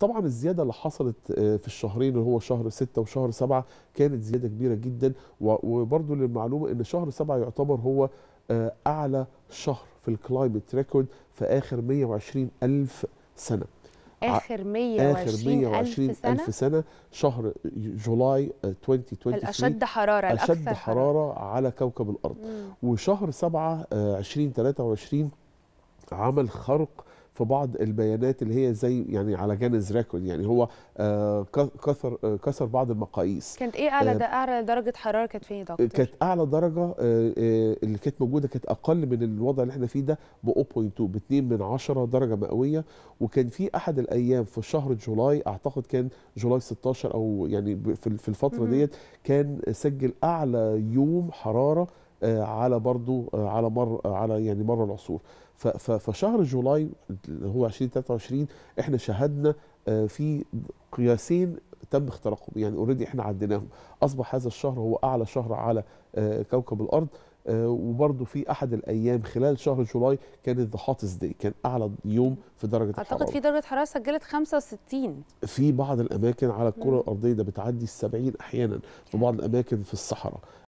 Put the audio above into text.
طبعا الزياده اللي حصلت آه، في الشهرين اللي هو شهر 6 وشهر 7 كانت زياده كبيره جدا وبرده للمعلومه ان شهر 7 يعتبر هو آه، اعلى شهر في الكلايمت ريكورد في اخر 120 الف سنه اخر 120 آخر ألف سنة. سنة شهر جولاي 2023 آه، الأشد حرارة الأشد حرارة, حرارة على كوكب الأرض مم. وشهر 7 2023 عمل خرق في بعض البيانات اللي هي زي يعني على جانز ريكورد يعني هو آه، كسر آه، كسر بعض المقاييس كانت ايه اعلى آه، اعلى درجه حراره كانت فين يا دكتور كانت اعلى درجه اللي كانت موجوده كانت اقل من الوضع اللي احنا فيه ده ب 0.2 ب 2 من 10 درجه مئويه وكان في احد الايام في شهر جولاي اعتقد كان جولاي 16 او يعني في الفتره ديت كان سجل اعلى يوم حراره آه، على برضو آه، على مر آه، على يعني مر العصور فشهر جولاي اللي هو 2023 احنا شهدنا في قياسين تم اختراقهم يعني اوريدي احنا عديناهم اصبح هذا الشهر هو اعلى شهر على كوكب الارض وبرضه في احد الايام خلال شهر جولاي كانت ذا هوتست داي كان اعلى يوم في درجه أعتقد الحراره اعتقد في درجه حراره سجلت 65 في بعض الاماكن على الكره الارضيه ده بتعدي ال 70 احيانا في بعض الاماكن في الصحراء